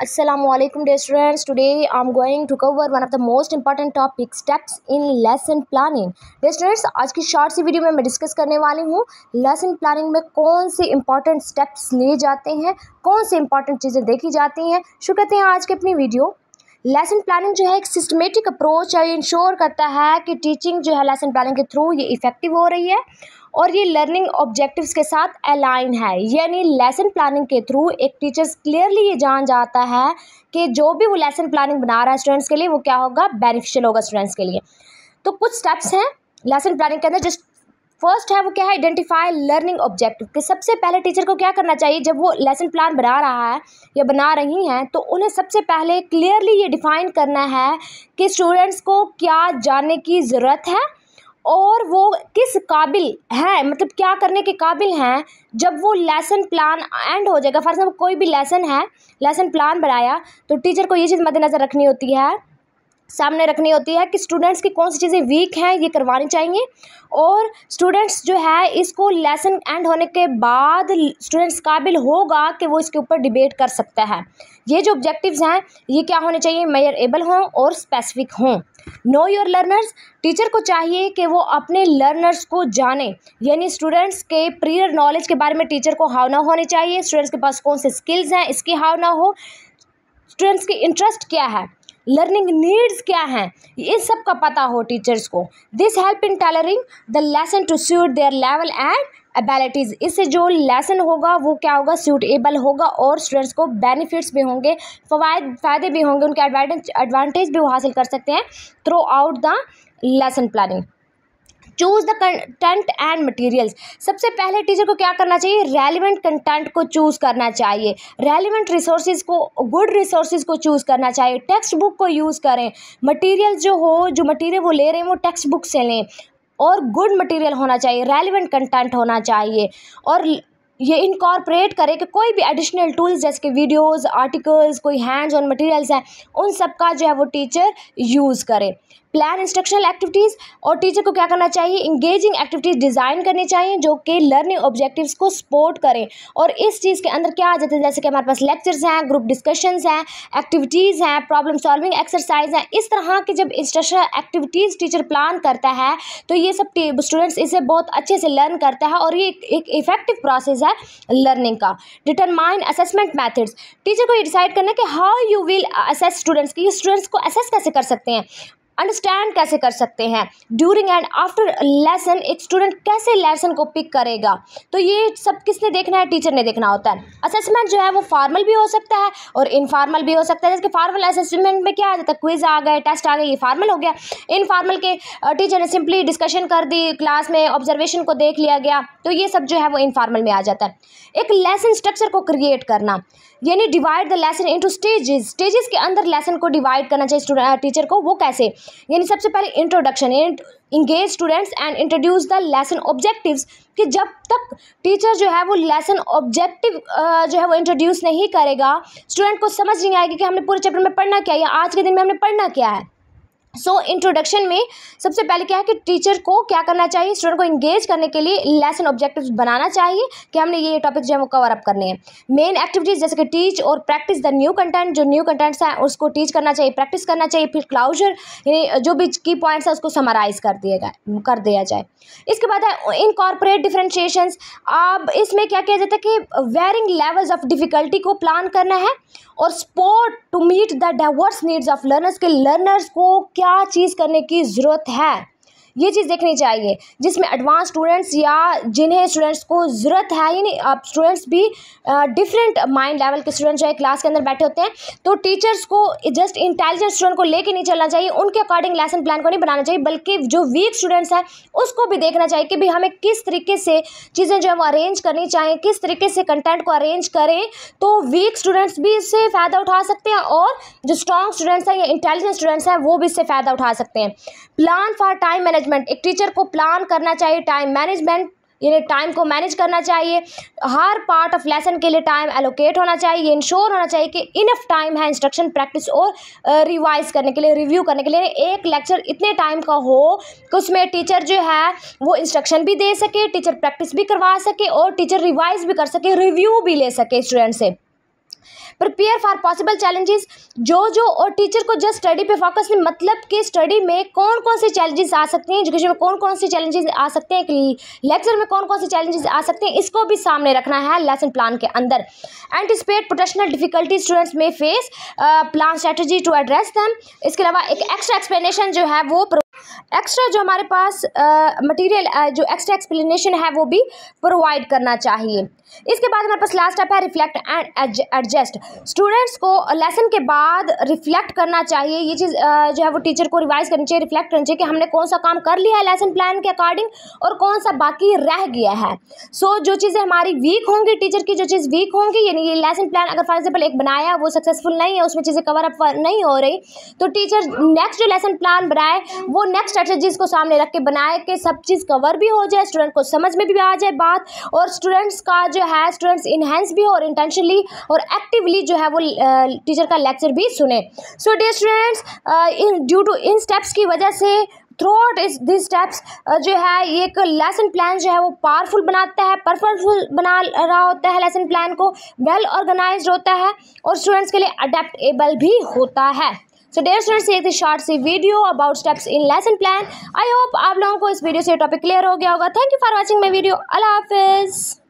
Assalamualaikum dear students. Today I'm going to cover one of the most important topic steps in lesson planning. Dear students, आज की short सी video में मैं discuss करने वाली हूँ लेसन प्लानिंग में कौन से इंपॉर्टेंट स्टेप्स लिए जाते हैं कौन से इंपॉर्टेंट चीज़ें देखी जाती हैं शुरू करते हैं आज की अपनी वीडियो लेसन प्लानिंग जो है एक सिस्टमेटिक अप्रोच है इंश्योर करता है कि टीचिंग जो है लेसन प्लानिंग के थ्रू ये इफेक्टिव हो रही है और ये लर्निंग ऑब्जेक्टिव्स के साथ अलाइन है यानी लेसन प्लानिंग के थ्रू एक टीचर्स क्लियरली ये जान जाता है कि जो भी वो लेसन प्लानिंग बना रहा है स्टूडेंट्स के लिए वो क्या होगा बेनिफिशियल होगा स्टूडेंट्स के लिए तो कुछ स्टेप्स हैं लेसन प्लानिंग के अंदर जिस फर्स्ट है वो क्या है आइडेंटिफाई लर्निंग ऑब्जेक्टिव कि सबसे पहले टीचर को क्या करना चाहिए जब वो लेसन प्लान बना रहा है या बना रही हैं तो उन्हें सबसे पहले क्लियरली ये डिफाइन करना है कि स्टूडेंट्स को क्या जानने की ज़रूरत है और वो किस काबिल हैं मतलब क्या करने के काबिल हैं जब वो लेसन प्लान एंड हो जाएगा फॉर एग्ज़ाम्पल कोई भी लेसन है लेसन प्लान बनाया तो टीचर को ये चीज़ मद्देनज़र रखनी होती है सामने रखनी होती है कि स्टूडेंट्स की कौन सी चीज़ें वीक हैं ये करवानी चाहिए और स्टूडेंट्स जो है इसको लेसन एंड होने के बाद स्टूडेंट्स काबिल होगा कि वो इसके ऊपर डिबेट कर सकता है ये जो ऑब्जेक्टिव्स हैं ये क्या होने चाहिए मेयर एबल हों और स्पेसिफिक हों नो योर लर्नर्स टीचर को चाहिए कि वो अपने लर्नर्स को जाने यानी स्टूडेंट्स के प्रीयर नॉलेज के बारे में टीचर को हावना होनी चाहिए स्टूडेंट्स के पास कौन से स्किल्स हैं इसकी हावना हो स्टूडेंट्स की इंटरेस्ट क्या है लर्निंग नीड्स क्या हैं ये सब का पता हो टीचर्स को this help in tailoring the lesson to suit their level and abilities इससे जो लेसन होगा वो क्या होगा सूटेबल होगा और स्टूडेंट्स को बेनिफिट्स भी होंगे फवाद फ़ायदे भी होंगे उनके एडवांटेज एडवांटेज भी वो हासिल कर सकते हैं throughout the lesson planning choose the content and materials सबसे पहले टीचर को क्या करना चाहिए रेलिवेंट कंटेंट को चूज़ करना चाहिए रेलिवेंट रिसोर्सेज को गुड रिसोर्सेज को चूज़ करना चाहिए टेक्स्ट बुक को यूज़ करें मटेरियल जो हो जो मटेरियल वो ले रहे हैं वो टेक्स्ट बुक से लें और गुड मटेरियल होना चाहिए रेलिवेंट कंटेंट होना चाहिए और ये इनकॉर्पोरेट करें कि कोई भी एडिशनल टूल्स जैसे कि वीडियोस आर्टिकल्स कोई हैंड्स ऑन मटेरियल्स हैं उन सब का जो है वो टीचर यूज़ करे प्लान इंस्ट्रक्शनल एक्टिविटीज़ और टीचर को क्या करना चाहिए इंगेजिंग एक्टिविटीज़ डिज़ाइन करनी चाहिए जो कि लर्निंग ऑब्जेक्टिव्स को सपोर्ट करें और इस चीज़ के अंदर क्या आ जाते हैं जैसे कि हमारे पास लेक्चर्स हैं ग्रुप डिस्कशंस हैं एक्टिविटीज़ हैं प्रॉब्लम सॉल्विंग एक्सरसाइज हैं इस तरह की जब इंस्ट्रक्शनल एक्टिविटीज़ टीचर प्लान करता है तो ये सब स्टूडेंट्स इसे बहुत अच्छे से लर्न करता है और ये एक इफ़ेक्टिव प्रोसेस है लर्निंग का डिटरमाइन असेसमेंट मैथड्स टीचर को ये डिसाइड करना है कि how you will assess students कि स्टूडेंट्स को असेस कैसे कर सकते हैं अंडरस्टैंड कैसे कर सकते हैं ड्यूरिंग एंड आफ्टर लेसन एक स्टूडेंट कैसे लेसन को पिक करेगा तो ये सब किसने देखना है टीचर ने देखना होता है असेसमेंट जो है वो फार्मल भी हो सकता है और इनफॉर्मल भी हो सकता है जैसे फॉर्मल असेसमेंट में क्या आ जाता है क्विज आ गए टेस्ट आ गए ये फार्मल हो गया इनफॉर्मल के टीचर ने सिंपली डिस्कशन कर दी क्लास में ऑब्जर्वेशन को देख लिया गया तो ये सब जो है वो इनफॉर्मल में आ जाता है एक लेसन स्ट्रक्चर को क्रिएट करना यानी divide the lesson into stages stages के अंदर लेसन को डिवाइड करना चाहिए स्टूडेंट टीचर को वो कैसे यानी सबसे पहले introduction engage students and introduce the lesson objectives कि जब तक टीचर जो है वो लेसन ऑब्जेक्टिव जो है वो इंट्रोड्यूस नहीं करेगा स्टूडेंट को समझ नहीं आएगी कि हमने पूरे चैप्टर में पढ़ना क्या है या आज के दिन में हमने पढ़ना क्या है सो so, इंट्रोडक्शन में सबसे पहले क्या है कि टीचर को क्या करना चाहिए स्टूडेंट को इंगेज करने के लिए लेसन ऑब्जेक्टिव बनाना चाहिए कि हमने ये टॉपिक जो है वो कवर अप करने हैं मेन एक्टिविटीज़ जैसे कि टीच और प्रैक्टिस द न्यू कंटेंट जो न्यू कंटेंट्स हैं उसको टीच करना चाहिए प्रैक्टिस करना चाहिए फिर क्लाउजर जो भी की पॉइंट्स हैं उसको समराइज कर दिया कर दिया जाए इसके बाद है इन कॉरपोरेट डिफ्रेंशिएशन अब इसमें क्या किया जाता है कि वेरिंग लेवल्स ऑफ डिफ़िकल्टी को प्लान करना है और support to meet the diverse needs of learners के लर्नर्स को क्या क्या चीज़ करने की ज़रूरत है ये चीज़ देखनी चाहिए जिसमें एडवांस स्टूडेंट्स या जिन्हें स्टूडेंट्स को ज़रूरत है यानी आप स्टूडेंट्स भी डिफरेंट माइंड लेवल के स्टूडेंट्स जो है क्लास के अंदर बैठे होते हैं तो टीचर्स को जस्ट इंटेलिजेंट स्टूडेंट को लेके नहीं चलना चाहिए उनके अकॉर्डिंग लेसन प्लान को नहीं बनाना चाहिए बल्कि जो वीक स्टूडेंट्स हैं उसको भी देखना चाहिए कि भी हमें किस तरीके से चीज़ें जो है वो अरेंज करनी चाहिए किस तरीके से कंटेंट को अरेंज करें तो वीक स्टूडेंट्स भी इससे फ़ायदा उठा सकते हैं और जो स्ट्रॉन्ग स्टूडेंट्स हैं या इंटेलिजेंट स्टूडेंट्स हैं वो भी इससे फ़ायदा उठा सकते हैं plan for time management management एक टीचर को प्लान करना चाहिए टाइम मैनेजमेंट यानी टाइम को मैनेज करना चाहिए हर पार्ट ऑफ लेसन के लिए टाइम एलोकेट होना चाहिए इंश्योर होना चाहिए कि इनफ टाइम है इंस्ट्रक्शन प्रैक्टिस और रिवाइज करने के लिए रिव्यू करने के लिए एक लेक्चर इतने टाइम का हो कि उसमें टीचर जो है वो इंस्ट्रक्शन भी दे सके टीचर प्रैक्टिस भी करवा सके और टीचर रिवाइज भी कर सके रिव्यू भी ले सके स्टूडेंट से प्रिपेयर फॉर पॉसिबल चैलेंजेस जो जो और टीचर को जस्ट स्टडी पे फोकस नहीं मतलब कि स्टडी में कौन कौन से चैलेंजेस आ सकते हैं एजुकेशन में कौन कौन से चैलेंजेस आ सकते हैं लेक्चर में कौन कौन से चैलेंजेस आ सकते हैं इसको भी सामने रखना है लेसन प्लान के अंदर एंटिसपेट प्रोटेशनल डिफिकल्टी स्टूडेंट्स में face plan strategy to address them इसके अलावा एक एक्स्ट्रा एक्सप्लेनेशन जो है वो एक्स्ट्रा जो हमारे पास मटेरियल जो एक्स्ट्रा एक्सप्लेनेशन है वो भी प्रोवाइड करना चाहिए इसके बाद हमारे पास लास्ट स्टेप है रिफ्लेक्ट एंड एडजस्ट स्टूडेंट्स को लेसन के बाद रिफ्लेक्ट करना चाहिए ये चीज़ जो है वो टीचर को रिवाइज करनी चाहिए रिफ्लेक्ट करनी चाहिए कि हमने कौन सा काम कर लिया है लेसन प्लान के अकॉर्डिंग और कौन सा बाकी रह गया है सो so, जो चीज़ें हमारी वीक होंगी टीचर की जो चीज़ वीक होंगी यानी ये लेसन प्लान अगर फॉर एग्जाम्पल एक बनाया वो सक्सेसफुल नहीं है उसमें चीज़ें कवर अप नहीं हो रही तो टीचर नेक्स्ट जो लेसन प्लान बनाए वो नेक्स्ट स्ट्रेटजीज को सामने रख के बनाए कि सब चीज़ कवर भी हो जाए स्टूडेंट को समझ में भी आ जाए बात और स्टूडेंट्स का जो है स्टूडेंट्स इन्हेंस भी हो और इंटेंशनली और एक्टिवली जो है वो टीचर का लेक्चर भी सुने so the students due to in steps की वजह से थ्रू आउट इस दिस स्टेप्स जो है ये एक लेसन प्लान जो है वो पावरफुल बनाता है परफेक्टफुल बना रहा होता है लेसन प्लान को वेल well ऑर्गेनाइज होता है और स्टूडेंट्स के लिए अडेप्टेबल भी होता है सो डेयर स्टूडेंट्स एक थी शॉर्ट सी video about steps in lesson plan I hope आप लोगों को इस वीडियो से टॉपिक क्लियर हो गया होगा thank you for watching my video अल्लाह हाफिज़